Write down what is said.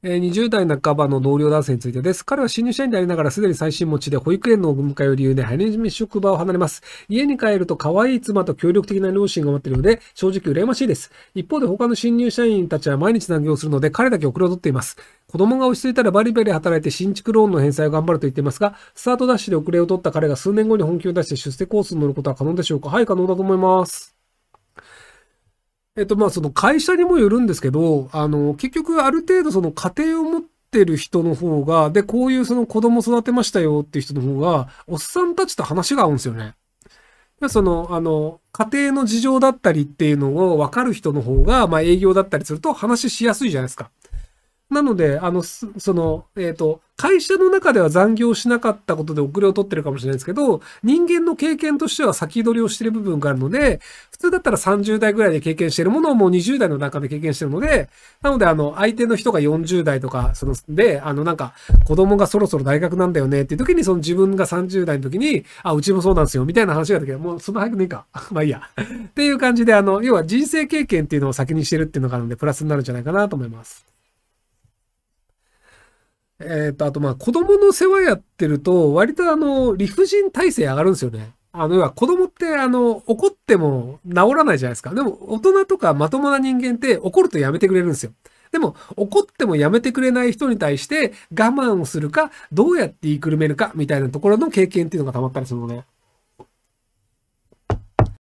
え20代半ばの同僚男性についてです。彼は新入社員でありながらすでに最新持ちで保育園のお迎えを理由で早め職場を離れます。家に帰ると可愛い妻と協力的な両親が待っているので、正直羨ましいです。一方で他の新入社員たちは毎日残業するので、彼だけ遅れをとっています。子供が落ち着いたらバリバリ働いて新築ローンの返済を頑張ると言っていますが、スタートダッシュで遅れを取った彼が数年後に本気を出して出世コースに乗ることは可能でしょうかはい、可能だと思います。えっと、まあ、その会社にもよるんですけど、あの、結局ある程度その家庭を持ってる人の方が、で、こういうその子供育てましたよっていう人の方が、おっさんたちと話が合うんですよね。その、あの、家庭の事情だったりっていうのを分かる人の方が、まあ営業だったりすると話しやすいじゃないですか。なので、あの、その、えっ、ー、と、会社の中では残業しなかったことで遅れを取ってるかもしれないですけど、人間の経験としては先取りをしてる部分があるので、普通だったら30代ぐらいで経験してるものをもう20代の中で経験してるので、なので、あの、相手の人が40代とか、その、で、あの、なんか、子供がそろそろ大学なんだよねっていう時に、その自分が30代の時に、あ、うちもそうなんですよ、みたいな話があるけど、もうそんな早くねえか。まあいいや。っていう感じで、あの、要は人生経験っていうのを先にしてるっていうのがあるので、プラスになるんじゃないかなと思います。えっ、ー、と、あとまあ子供の世話やってると、割とあの、理不尽体制上がるんですよね。あの、要は子供ってあの、怒っても治らないじゃないですか。でも大人とかまともな人間って怒るとやめてくれるんですよ。でも怒ってもやめてくれない人に対して我慢をするか、どうやって言いくるめるかみたいなところの経験っていうのがたまったりするのね。